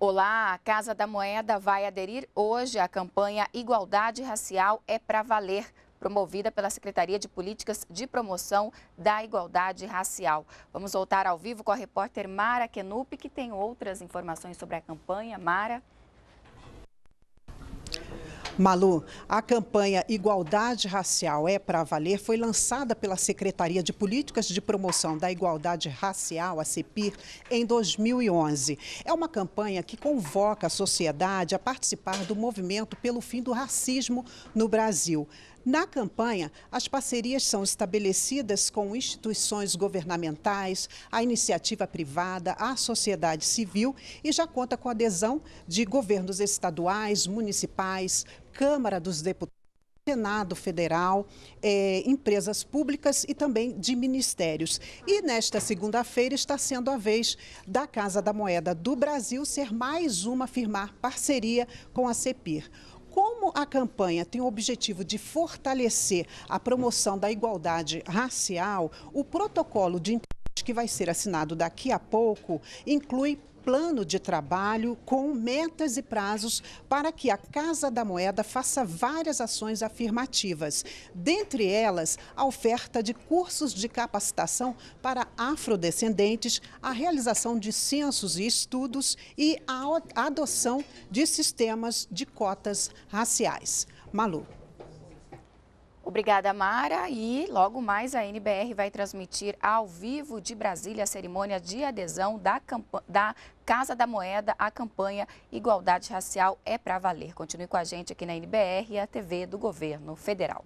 Olá, a Casa da Moeda vai aderir hoje à campanha Igualdade Racial é para Valer, promovida pela Secretaria de Políticas de Promoção da Igualdade Racial. Vamos voltar ao vivo com a repórter Mara Kenup, que tem outras informações sobre a campanha. Mara. Malu, a campanha Igualdade Racial é para Valer foi lançada pela Secretaria de Políticas de Promoção da Igualdade Racial, a CEPIR, em 2011. É uma campanha que convoca a sociedade a participar do movimento pelo fim do racismo no Brasil. Na campanha, as parcerias são estabelecidas com instituições governamentais, a iniciativa privada, a sociedade civil e já conta com adesão de governos estaduais, municipais, Câmara dos Deputados. Senado Federal, eh, empresas públicas e também de ministérios. E nesta segunda-feira está sendo a vez da Casa da Moeda do Brasil ser mais uma a firmar parceria com a CEPIR. Como a campanha tem o objetivo de fortalecer a promoção da igualdade racial, o protocolo de que vai ser assinado daqui a pouco inclui plano de trabalho com metas e prazos para que a Casa da Moeda faça várias ações afirmativas, dentre elas a oferta de cursos de capacitação para afrodescendentes, a realização de censos e estudos e a adoção de sistemas de cotas raciais. Malu. Obrigada, Mara. E logo mais a NBR vai transmitir ao vivo de Brasília a cerimônia de adesão da, da Casa da Moeda à campanha Igualdade Racial é para Valer. Continue com a gente aqui na NBR e a TV do Governo Federal.